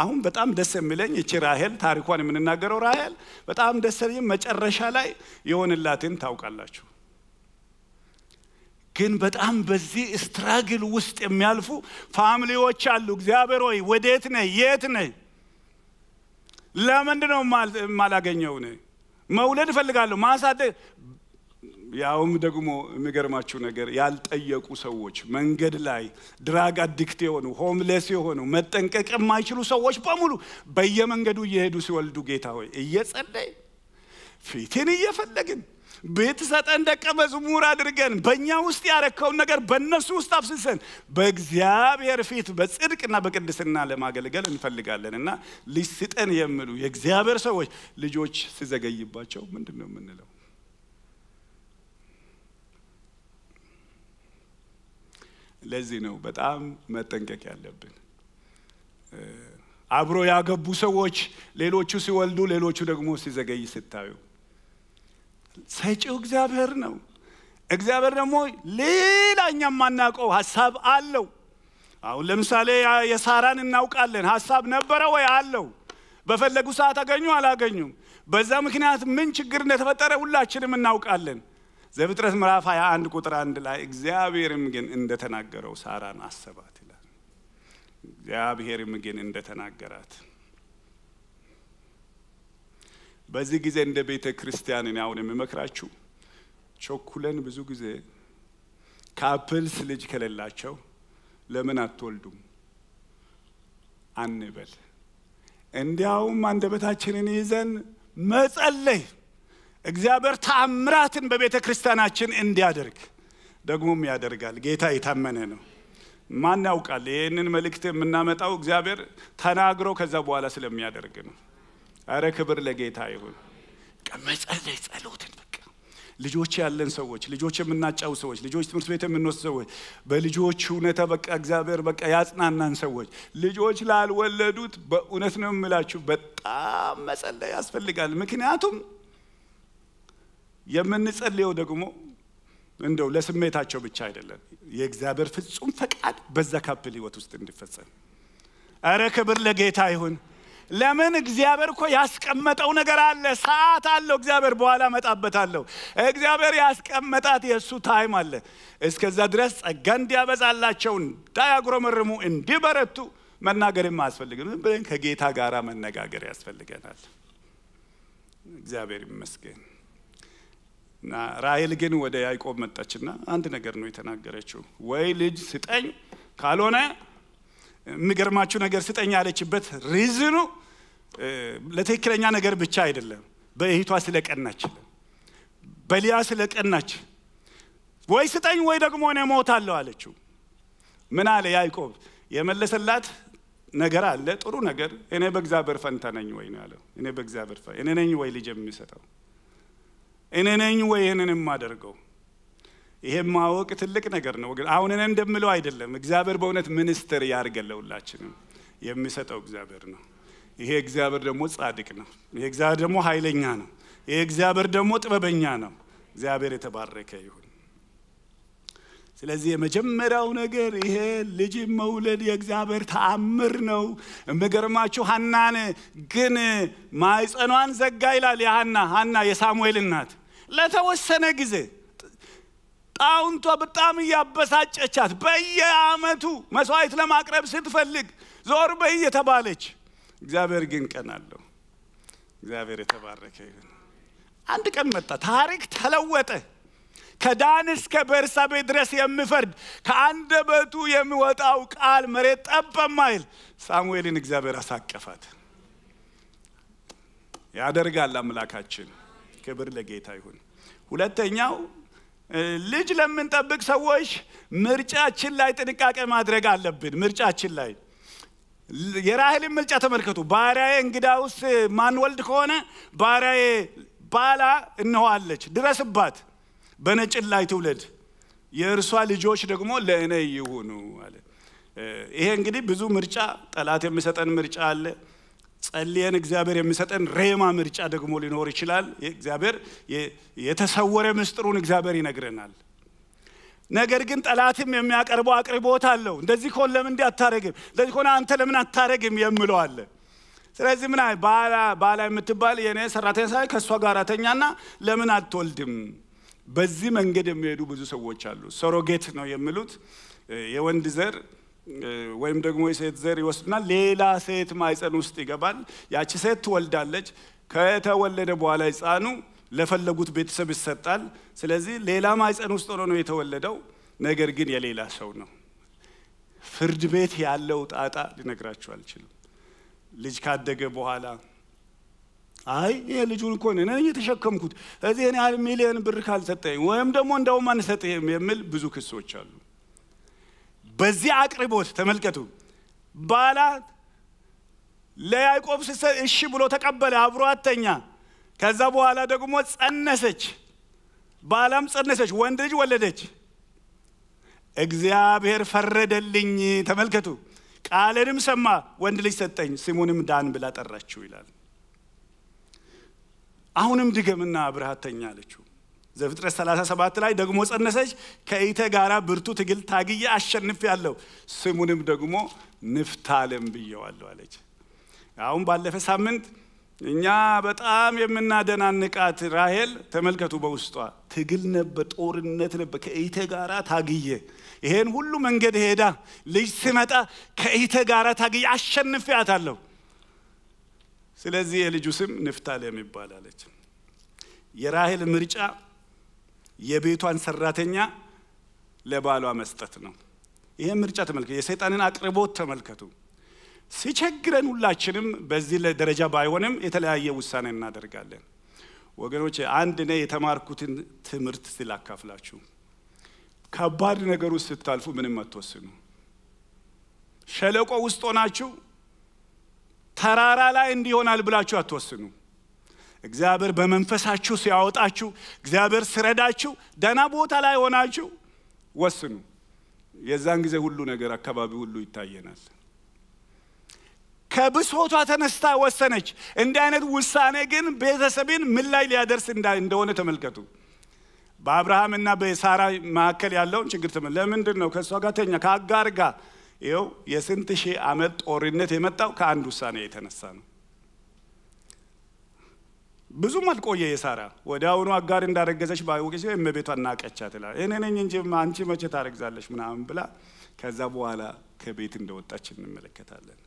አሁን በጣም ደስ የሚለኝ እቺ ራሄል ታሪኳን የምንናገረው ራሄል በጣም ደስ መጨረሻ ላይ የሆንላትን ታውቃላችሁ ግን በጣም በዚህ ስትራግል ውስጥ የሚያልፉ ፋሚሊዎች አሉ። እግዚአብሔር ሆይ ወዴት ነ የት ነ ለምንድ ነው የማላገኘው? መውለድ እፈልጋለሁ፣ ማሳደ ያውም ደግሞ የሚገርማችሁ ነገር ያልጠየቁ ሰዎች መንገድ ላይ ድራግ አዲክት የሆኑ ሆምሌስ የሆኑ መጠንቀቅ የማይችሉ ሰዎች በሙሉ በየመንገዱ እየሄዱ ሲወልዱ ጌታ ሆይ እየጸለይ ፊትን እየፈለግን ብትሰጠን ደቀ መዝሙር አድርገን በእኛ ውስጥ ያረከውን ነገር በእነሱ ውስጥ አፍስሰን በእግዚአብሔር ፊት በጽድቅና በቅድስና ለማገልገል እንፈልጋለን እና ልጅ ስጠን የሚሉ የእግዚአብሔር ሰዎች ልጆች ሲዘገይባቸው ምንድን ነው የምንለው? ለዚህ ነው በጣም መጠንቀቅ ያለብን። አብሮ ያገቡ ሰዎች ሌሎቹ ሲወልዱ፣ ሌሎቹ ደግሞ ሲዘገይ ስታዩ ሰጪው እግዚአብሔር ነው። እግዚአብሔር ደግሞ ሌላ እኛ የማናውቀው ሀሳብ አለው። አሁን ለምሳሌ የሳራን እናውቃለን። ሀሳብ ነበረ ወይ? አለው። በፈለጉ ሰዓት አገኙ አላገኙም። በዛ ምክንያት ምን ችግር እንደተፈጠረ ሁላችንም እናውቃለን። ዘፍጥረት ምዕራፍ 21 ቁጥር አንድ ላይ እግዚአብሔርም ግን እንደተናገረው ሳራን አሰባት ይላል። እግዚአብሔርም ግን እንደተናገራት በዚህ ጊዜ እንደ ቤተ ክርስቲያን እኔ አሁን የምመክራችሁ ቸኩለን ብዙ ጊዜ ካፕልስ ልጅ ከሌላቸው ለምን አትወልዱም አንበል። እንዲያውም አንደበታችንን ይዘን መጸለይ እግዚአብሔር ታምራትን በቤተ ክርስቲያናችን እንዲያደርግ ደግሞም ያደርጋል። ጌታ የታመነ ነው። ማን ያውቃል? ይህንን መልእክት የምናመጣው እግዚአብሔር ተናግሮ ከዛ በኋላ ስለሚያደርግ ነው። አረ ክብር ለጌታ ይሁን። መጸለይ ጸሎትን በቃ ልጆች ያለን ሰዎች ልጆች የምናጫው ሰዎች ልጆች ትምህርት ቤት የምንወስድ ሰዎች በልጆች እውነታ በቃ እግዚአብሔር በቃ ያጽናናን ሰዎች ልጆች ላልወለዱት በእውነት ነው የምላችሁ በጣም መጸለይ ያስፈልጋል። ምክንያቱም የምንጸልየው ደግሞ እንደው ለስሜታቸው ብቻ አይደለም። የእግዚአብሔር ፍጹም ፈቃድ በዛ ካፕል ህይወት ውስጥ እንዲፈጸም። አረ ክብር ለጌታ ይሁን። ለምን እግዚአብሔር እኮ ያስቀመጠው ነገር አለ፣ ሰዓት አለው። እግዚአብሔር በኋላ እመጣበታለሁ። እግዚአብሔር ያስቀመጣት የእሱ ታይም አለ። እስከዛ ድረስ ጸጋ እንዲያበዛላቸው፣ እንዳያጉረመርሙ፣ እንዲበረቱ መናገር አያስፈልግም። ብለን ከጌታ ጋር መነጋገር ያስፈልገናል። እግዚአብሔር ይመስገን እና ራሄል ግን ወደ ያይቆብ መጣችና አንድ ነገር ነው የተናገረችው፣ ወይ ልጅ ስጠኝ ካልሆነ የሚገርማችሁ ነገር ስጠኝ ያለችበት ሪዝኑ ለትክክለኛ ነገር ብቻ አይደለም። በእህቷ ስለቀናች፣ በሊያ ስለቀናች ወይ ስጠኝ ወይ ደግሞ እኔ ሞታለሁ አለችው። ምን አለ ያይቆብ የመለሰላት ነገር አለ ጥሩ ነገር። እኔ በእግዚአብሔር ፈንታ ነኝ ወይ ነው ያለው። እኔ በእግዚአብሔር ፈ እኔ ነኝ ወይ ልጅ የሚሰጠው እኔ ነኝ ወይ ይህንን የማደርገው ይሄ ማወቅ ትልቅ ነገር ነው ወገን። አሁን እኔ እንደምለው አይደለም። እግዚአብሔር በእውነት ሚኒስትር ያርገለውላችንም የሚሰጠው እግዚአብሔር ነው። ይሄ እግዚአብሔር ደግሞ ጻድቅ ነው። ይሄ እግዚአብሔር ደግሞ ኃይለኛ ነው። ይሄ እግዚአብሔር ደግሞ ጥበበኛ ነው። እግዚአብሔር የተባረከ ይሁን። ስለዚህ የመጀመሪያው ነገር ይሄ ልጅ መውለድ የእግዚአብሔር ተአምር ነው። የምገርማችሁ ሀናን ግን ማይጸኗን ዘጋ ይላል። የሀና ሀና የሳሙኤል እናት ለተወሰነ ጊዜ አሁንቷ በጣም እያበሳጨቻት በየአመቱ መስዋዕት ለማቅረብ ስትፈልግ ዞር በይ እግዚአብሔር ግን ቀን እግዚአብሔር የተባረከ ይሁን። አንድ ቀን መጣ፣ ታሪክ ተለወጠ። ከዳን እስከ በርሳቤ ድረስ የሚፈርድ ከአንደበቱ የሚወጣው ቃል መሬት ጠብ ሳሙኤልን እግዚአብሔር አሳቀፋት። ያደርጋል አምላካችን። ክብር ለጌታ ይሁን። ሁለተኛው ልጅ ለምንጠብቅ ሰዎች ምርጫችን ላይ ጥንቃቄ ማድረግ አለብን። ምርጫችን ላይ የራሄልን ምርጫ ተመልከቱ። ባሪያዬ እንግዳ ውስጥ ማንወልድ ከሆነ ባሪያዬ ባላ እንሆዋለች፣ ድረስባት፣ በነጭን ላይ ትውለድ፣ የእርሷ ልጆች ደግሞ ለእኔ ይሁኑ አለ። ይሄ እንግዲህ ብዙ ምርጫ ጠላት የሚሰጠን ምርጫ አለ። ጸልየን እግዚአብሔር የሚሰጠን ሬማ ምርጫ ደግሞ ሊኖር ይችላል። እግዚአብሔር የተሰወረ ምስጥሩን እግዚአብሔር ይነግረናል። ነገር ግን ጠላትም የሚያቀርበው አቅርቦት አለው። እንደዚህ ከሆን ለምን እንዲህ አታረግም? እንደዚህ ከሆነ አንተ ለምን አታረግም የምለው አለ። ስለዚህ ምን ባላ የምትባል የእኔ ሰራተኛ ሳይ ከእሷ ጋር ተኛና ለምን አትወልድም? በዚህ መንገድ የሚሄዱ ብዙ ሰዎች አሉ። ሰሮጌት ነው የሚሉት የወንድ ዘር ወይም ደግሞ የሴት ዘር ይወስድና ሌላ ሴት ማይፀን ውስጥ ይገባል። ያቺ ሴት ትወልዳለች። ከተወለደ በኋላ ህፃኑ ለፈለጉት ቤተሰብ ይሰጣል። ስለዚህ ሌላ ማይፀን ውስጥ ሆኖ ነው የተወለደው፣ ነገር ግን የሌላ ሰው ነው። ፍርድ ቤት ያለው ጣጣ ሊነግራቸው አልችልም። ልጅ ካደገ በኋላ አይ ይህ ልጁን እኮ እኔ እየተሸከምኩት እዚህ ያህል ሚሊዮን ብር ካልሰጠኝ ወይም ደግሞ እንደውም አንሰጥህም የሚል ብዙ ክሶች አሉ። በዚህ አቅርቦት ተመልከቱ ባላ ለያዕቆብ ስሰ እሺ ብሎ ተቀበለ፣ አብሮ አተኛ። ከዛ በኋላ ደግሞ ጸነሰች፣ ባላም ጸነሰች፣ ወንድ ልጅ ወለደች። እግዚአብሔር ፈረደልኝ። ተመልከቱ፣ ቃልንም ሰማ፣ ወንድ ልጅ ሰጠኝ፣ ስሙንም ዳን ብላ ጠራችው ይላል። አሁንም ድገምና ብርሃተኛ አለችው። ዘፍጥረት 37 ላይ ደግሞ ጸነሰች፣ ከኢተ ጋራ ብርቱ ትግል ታግየ አሸንፍ ያለው ስሙንም ደግሞ ንፍታለም ብየዋለሁ አለች። አሁን ባለፈ ሳምንት እኛ በጣም የምናደናንቃት ራሄል ተመልከቱ፣ በውስጧ ትግል ነበር፣ ጦርነት ነበር። ከኢተ ጋራ ታግየ ይሄን ሁሉ መንገድ ሄዳ ልጅ ስመጣ ከኢተ ጋራ አሸንፍ ያታለሁ ስለዚህ የልጁ ስም ንፍታለም ይባላለች። የራሄል ምርጫ የቤቷን ሰራተኛ ለባሏ መስጠት ነው። ይህ ምርጫ ተመልከቱ። የሰይጣንን አቅርቦት ተመልከቱ። ሲቸግረን ሁላችንም በዚህ ደረጃ ባይሆንም የተለያየ ውሳኔ እናደርጋለን። ወገኖች አንድ ነ የተማርኩትን ትምህርት ስላካፍላችሁ ከባድ ነገር ውስጥ ስታልፉ ምንም አትወስኑ። ሸለቆ ውስጥ ሆናችሁ ተራራ ላይ እንዲሆናል ብላችሁ አትወስኑ። እግዚአብሔር በመንፈሳችሁ ሲያወጣችሁ፣ እግዚአብሔር ስረዳችሁ ደህና ቦታ ላይ ሆናችሁ ወስኑ። የዛን ጊዜ ሁሉ ነገር አካባቢ ሁሉ ይታየናል። ከብሶቷ ተነስታ ወሰነች። እንዲህ አይነት ውሳኔ ግን ቤተሰብን ምን ላይ ሊያደርስ እንደሆነ ተመልከቱ። በአብርሃምና በሳራ መካከል ያለውን ችግር ተመ ለምንድን ነው ከእሷ ጋር ተኛ ከአጋር ጋር ይኸው የስንት ሺህ ዓመት ጦርነት የመጣው ከአንድ ውሳኔ የተነሳ ነው። ብዙም አልቆየ የሳራ ወደ አሁኑ አጋር እንዳረገዘች ባወቀ ሲሆ እመቤቷ እናቀቻት ይላል። እኔ ነኝ እንጂ አንቺ መቼ ታረግዛለች ምናምን ብላ ከዛ በኋላ ከቤት እንደወጣች እንመለከታለን።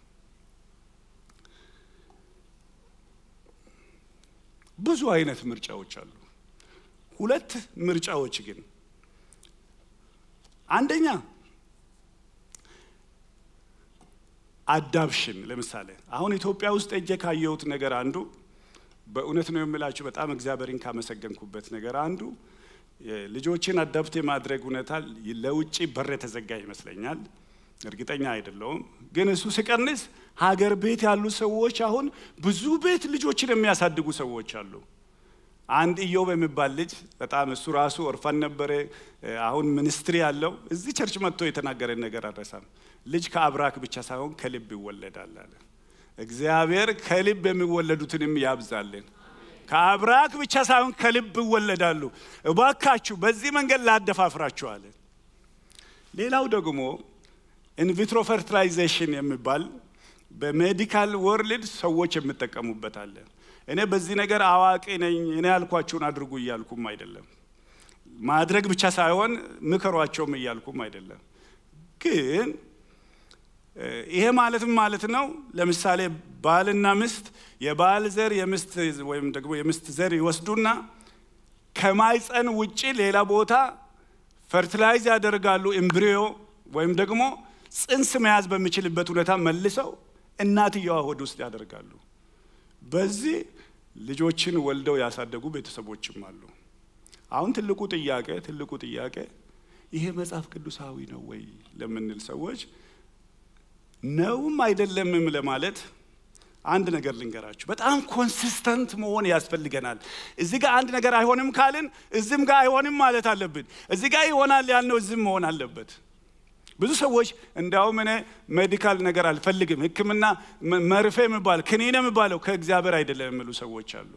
ብዙ አይነት ምርጫዎች አሉ። ሁለት ምርጫዎች ግን አንደኛ አዳፕሽን፣ ለምሳሌ አሁን ኢትዮጵያ ውስጥ እጄ ካየሁት ነገር አንዱ በእውነት ነው የምላችሁ በጣም እግዚአብሔርን ካመሰገንኩበት ነገር አንዱ ልጆችን አዳብት የማድረግ እውነታ ለውጭ በር የተዘጋ ይመስለኛል። እርግጠኛ አይደለውም፣ ግን እሱ ሲቀንስ ሀገር ቤት ያሉ ሰዎች አሁን ብዙ ቤት ልጆችን የሚያሳድጉ ሰዎች አሉ። አንድ ኢዮብ የሚባል ልጅ በጣም እሱ ራሱ ኦርፋን ነበረ። አሁን ሚኒስትሪ ያለው እዚህ ቸርች መጥቶ የተናገረን ነገር አረሳም ልጅ ከአብራክ ብቻ ሳይሆን ከልብ ይወለዳል አለ። እግዚአብሔር ከልብ የሚወለዱትንም ያብዛልን። ከአብራክ ብቻ ሳይሆን ከልብ ይወለዳሉ። እባካችሁ በዚህ መንገድ ላደፋፍራችኋለን። ሌላው ደግሞ ኢንቪትሮ ፈርቲላይዜሽን የሚባል በሜዲካል ወርልድ ሰዎች የምጠቀሙበት አለ። እኔ በዚህ ነገር አዋቂ ነኝ፣ እኔ ያልኳችሁን አድርጉ እያልኩም አይደለም። ማድረግ ብቻ ሳይሆን ምከሯቸውም እያልኩም አይደለም ግን ይሄ ማለትም ማለት ነው ለምሳሌ ባልና ምስት የባል ዘር የምስት ወይም ደግሞ የምስት ዘር ይወስዱና ከማይፀን ውጪ ሌላ ቦታ ፈርቲላይዝ ያደርጋሉ ኤምብሪዮ ወይም ደግሞ ጽንስ መያዝ በሚችልበት ሁኔታ መልሰው እናትየዋ ሆድ ውስጥ ያደርጋሉ በዚህ ልጆችን ወልደው ያሳደጉ ቤተሰቦችም አሉ አሁን ትልቁ ጥያቄ ትልቁ ጥያቄ ይሄ መጽሐፍ ቅዱሳዊ ነው ወይ ለምንል ሰዎች ነውም አይደለምም ለማለት አንድ ነገር ልንገራችሁ። በጣም ኮንሲስተንት መሆን ያስፈልገናል። እዚ ጋር አንድ ነገር አይሆንም ካልን እዚም ጋር አይሆንም ማለት አለብን። እዚ ጋር ይሆናል ያልነው እዚም መሆን አለበት። ብዙ ሰዎች እንዲያውም እኔ ሜዲካል ነገር አልፈልግም፣ ህክምና መርፌ የሚባል ክኒነ የሚባለው ከእግዚአብሔር አይደለም የሚሉ ሰዎች አሉ።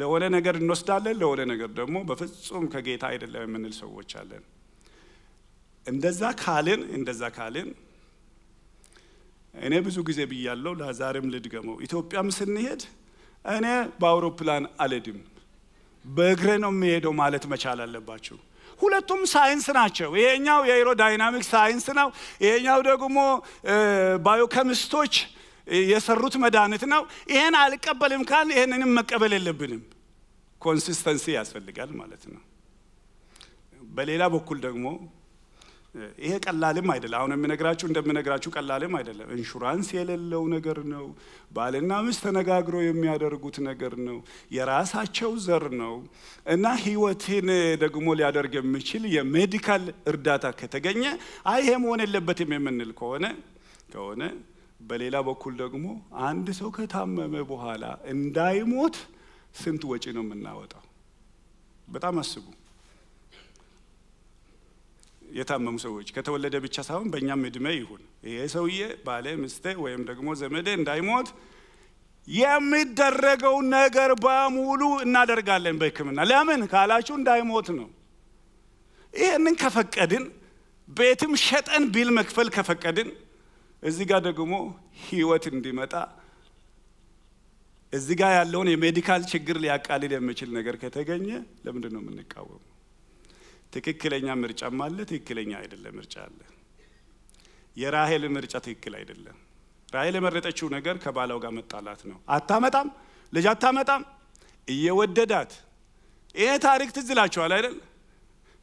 ለሆነ ነገር እንወስዳለን፣ ለሆነ ነገር ደግሞ በፍጹም ከጌታ አይደለም የምንል ሰዎች አለን። እንደዛ ካልን እንደዛ ካልን እኔ ብዙ ጊዜ ብያለሁ፣ ለዛሬም ልድገመው። ኢትዮጵያም ስንሄድ እኔ በአውሮፕላን አልሄድም በእግሬ ነው የሚሄደው ማለት መቻል አለባችሁ። ሁለቱም ሳይንስ ናቸው። ይሄኛው የኤሮዳይናሚክ ሳይንስ ነው። ይሄኛው ደግሞ ባዮኬሚስቶች የሰሩት መድኃኒት ነው። ይሄን አልቀበልም ካል ይሄንንም መቀበል የለብንም። ኮንሲስተንሲ ያስፈልጋል ማለት ነው። በሌላ በኩል ደግሞ ይሄ ቀላልም አይደለም። አሁን የምነግራችሁ እንደምነግራችሁ ቀላልም አይደለም። ኢንሹራንስ የሌለው ነገር ነው። ባልና ሚስት ተነጋግረው የሚያደርጉት ነገር ነው። የራሳቸው ዘር ነው እና ሕይወትን ደግሞ ሊያደርግ የሚችል የሜዲካል እርዳታ ከተገኘ አይ ይሄ መሆን የለበትም የምንል ከሆነ ከሆነ በሌላ በኩል ደግሞ አንድ ሰው ከታመመ በኋላ እንዳይሞት ስንት ወጪ ነው የምናወጣው? በጣም አስቡ። የታመሙ ሰዎች ከተወለደ ብቻ ሳይሆን በእኛም እድሜ ይሁን ይሄ ሰውዬ ባለ ምስቴ ወይም ደግሞ ዘመዴ እንዳይሞት የሚደረገው ነገር በሙሉ እናደርጋለን በህክምና ለምን ካላችሁ እንዳይሞት ነው ይህንን ከፈቀድን ቤትም ሸጠን ቢል መክፈል ከፈቀድን እዚህ ጋር ደግሞ ህይወት እንዲመጣ እዚህ ጋር ያለውን የሜዲካል ችግር ሊያቃልል የሚችል ነገር ከተገኘ ለምንድን ነው የምንቃወመው ትክክለኛ ምርጫም አለ፣ ትክክለኛ አይደለም ምርጫ አለ። የራሄል ምርጫ ትክክል አይደለም። ራሄል የመረጠችው ነገር ከባላው ጋር መጣላት ነው። አታመጣም፣ ልጅ አታመጣም፣ እየወደዳት ይሄ ታሪክ ትዝ አይደል?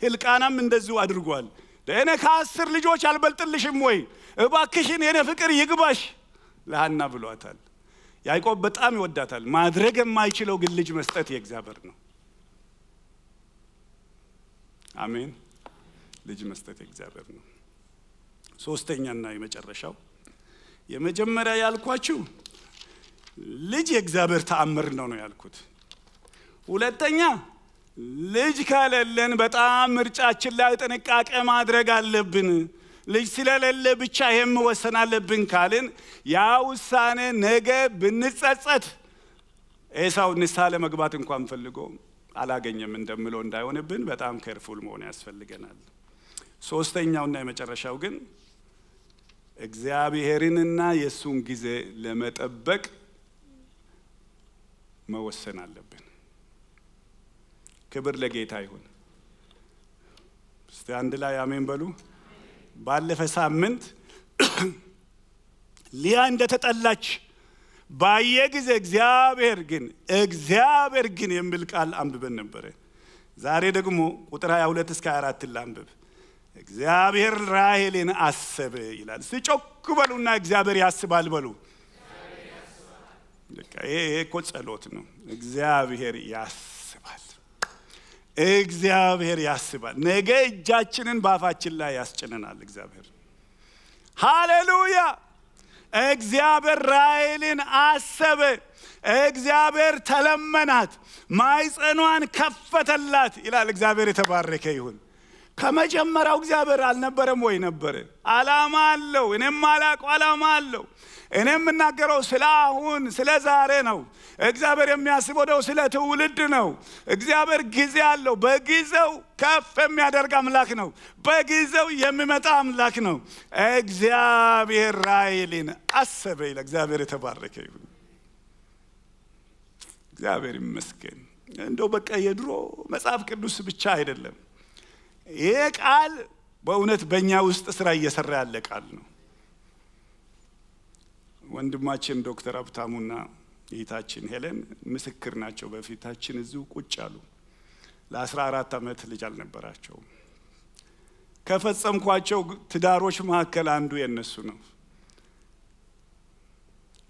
ህልቃናም እንደዚሁ አድርጓል። እኔ ከአስር ልጆች አልበልጥልሽም ወይ? እባክሽን የኔ ፍቅር ይግባሽ ለሀና ብሏታል። ያዕቆብ በጣም ይወዳታል። ማድረግ የማይችለው ግን ልጅ መስጠት የእግዚአብሔር ነው። አሜን። ልጅ መስጠት የእግዚአብሔር ነው። ሶስተኛና የመጨረሻው የመጀመሪያ ያልኳችሁ ልጅ የእግዚአብሔር ተአምር ነው ነው ያልኩት። ሁለተኛ ልጅ ከሌለን በጣም ምርጫችን ላይ ጥንቃቄ ማድረግ አለብን። ልጅ ስለሌለ ብቻ ይሄም መወሰን አለብን ካልን ያ ውሳኔ ነገ ብንጸጸት ኤሳው ንስሐ ለመግባት እንኳን ፈልገውም አላገኘም እንደምለው እንዳይሆንብን በጣም ከርፉል መሆን ያስፈልገናል። ሶስተኛውና የመጨረሻው ግን እግዚአብሔርንና የእሱን ጊዜ ለመጠበቅ መወሰን አለብን። ክብር ለጌታ ይሁን። እስቲ አንድ ላይ አሜን በሉ። ባለፈ ሳምንት ሊያ እንደተጠላች ባየ ጊዜ እግዚአብሔር ግን እግዚአብሔር ግን የሚል ቃል አንብበን ነበረ። ዛሬ ደግሞ ቁጥር 22 እስከ 24 ላንብብ። እግዚአብሔር ራሄልን አሰበ ይላል። ስጮክ በሉና እግዚአብሔር ያስባል በሉ። ይሄ እኮ ጸሎት ነው። እግዚአብሔር ያስባል፣ እግዚአብሔር ያስባል። ነገ እጃችንን በአፋችን ላይ ያስጭነናል እግዚአብሔር። ሃሌሉያ እግዚአብሔር ራሔልን አሰበ እግዚአብሔር ተለመናት ማይፀኗን ከፈተላት ይላል እግዚአብሔር የተባረከ ይሁን ከመጀመሪያው እግዚአብሔር አልነበረም ወይ ነበረ አላማ አለው እኔም አላቀው አላማ አለው እኔ የምናገረው ስለ አሁን ስለ ዛሬ ነው። እግዚአብሔር የሚያስበው ስለ ትውልድ ነው። እግዚአብሔር ጊዜ አለው። በጊዜው ከፍ የሚያደርግ አምላክ ነው። በጊዜው የሚመጣ አምላክ ነው። እግዚአብሔር ራይልን አሰበ ይለ እግዚአብሔር የተባረከ ይሁን። እግዚአብሔር ይመስገን። እንደው በቃ የድሮ መጽሐፍ ቅዱስ ብቻ አይደለም። ይህ ቃል በእውነት በእኛ ውስጥ ስራ እየሰራ ያለ ቃል ነው። ወንድማችን ዶክተር አብታሙና እህታችን ሄለን ምስክር ናቸው። በፊታችን እዚሁ ቁጭ አሉ። ለአስራ አራት አመት ልጅ አልነበራቸውም። ከፈጸምኳቸው ትዳሮች መካከል አንዱ የነሱ ነው።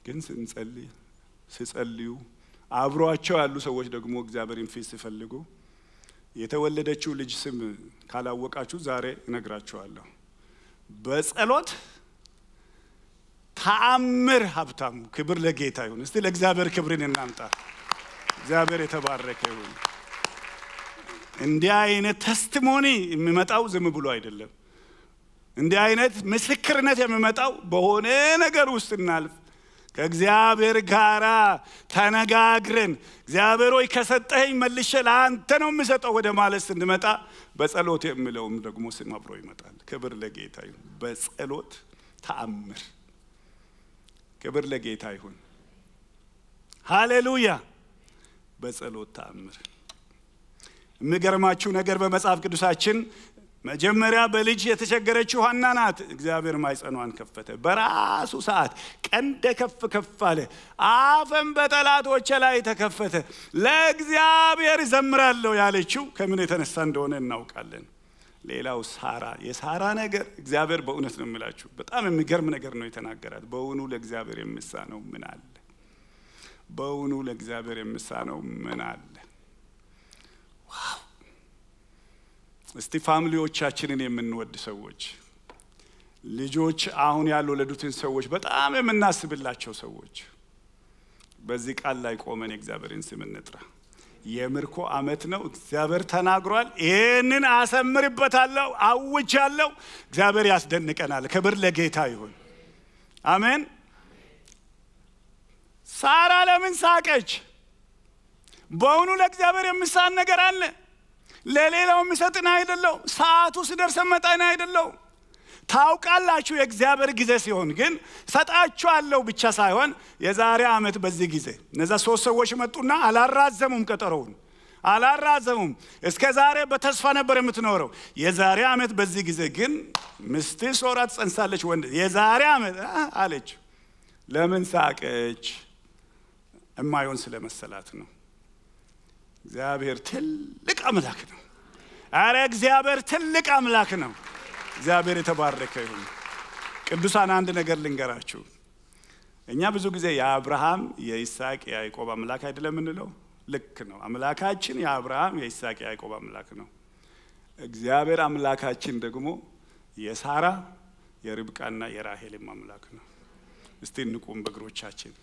ግን ስንጸልይ ስጸልዩ አብሯቸው ያሉ ሰዎች ደግሞ እግዚአብሔርን ፊት ሲፈልጉ የተወለደችው ልጅ ስም ካላወቃችሁ ዛሬ እነግራችኋለሁ። በጸሎት ተአምር ሀብታሙ። ክብር ለጌታ ይሁን። እስቲ ለእግዚአብሔር ክብርን እናምጣ። እግዚአብሔር የተባረከ ይሁን። እንዲህ አይነት ተስትሞኒ የሚመጣው ዝም ብሎ አይደለም። እንዲህ አይነት ምስክርነት የሚመጣው በሆነ ነገር ውስጥ እናልፍ ከእግዚአብሔር ጋር ተነጋግረን እግዚአብሔር ሆይ ከሰጠኸኝ መልሸ ለአንተ ነው የምሰጠው ወደ ማለት ስንመጣ በጸሎት የምለውም ደግሞ ስም አብሮ ይመጣል። ክብር ለጌታ ይሁን። በጸሎት ተአምር ክብር ለጌታ ይሁን። ሃሌሉያ። በጸሎት ተአምር የሚገርማችሁ ነገር በመጽሐፍ ቅዱሳችን መጀመሪያ በልጅ የተቸገረችው ሀና ናት። እግዚአብሔር ማይጸኗን ከፈተ። በራሱ ሰዓት ቀንደ ከፍ ከፍ አለ፣ አፈን በጠላቶች ላይ ተከፈተ። ለእግዚአብሔር ዘምራለሁ ያለችው ከምን የተነሳ እንደሆነ እናውቃለን። ሌላው ሳራ የሳራ ነገር እግዚአብሔር በእውነት ነው የምላችሁ፣ በጣም የሚገርም ነገር ነው የተናገራት። በእውኑ ለእግዚአብሔር ነው ምን አለ? በእውኑ ለእግዚአብሔር የምሳነው ምን አለ? ዋው! እስቲ ፋሚሊዎቻችንን የምንወድ ሰዎች፣ ልጆች አሁን ያልወለዱትን ሰዎች በጣም የምናስብላቸው ሰዎች፣ በዚህ ቃል ላይ ቆመን የእግዚአብሔርን ስም እንጥራ። የምርኮ አመት ነው። እግዚአብሔር ተናግሯል። ይህንን አሰምርበታለሁ፣ አውጃለሁ። እግዚአብሔር ያስደንቀናል። ክብር ለጌታ ይሁን። አሜን። ሳራ ለምን ሳቀች? በውኑ ለእግዚአብሔር የምሳን ነገር አለ? ለሌላው የምሰጥን አይደለው። ሰዓቱ ስደርስ መጣን አይደለው። ታውቃላችሁ የእግዚአብሔር ጊዜ ሲሆን ግን ሰጣችኋለሁ ብቻ ሳይሆን የዛሬ ዓመት በዚህ ጊዜ እነዛ ሶስት ሰዎች መጡና አላራዘሙም ቀጠሮውን አላራዘሙም እስከ ዛሬ በተስፋ ነበር የምትኖረው የዛሬ ዓመት በዚህ ጊዜ ግን ምስት ሶራ ትጸንሳለች ወንድ የዛሬ ዓመት አለች ለምን ሳቀች እማይሆን ስለመሰላት ነው እግዚአብሔር ትልቅ አምላክ ነው አረ እግዚአብሔር ትልቅ አምላክ ነው እግዚአብሔር የተባረከ ይሁን። ቅዱሳን አንድ ነገር ልንገራችሁ። እኛ ብዙ ጊዜ የአብርሃም የይስቅ የያይቆብ አምላክ አይደለም የምንለው። ልክ ነው። አምላካችን የአብርሃም የይስቅ የያይቆብ አምላክ ነው። እግዚአብሔር አምላካችን ደግሞ የሳራ የርብቃና የራሄልም አምላክ ነው። እስቲ እንቁም በእግሮቻችን።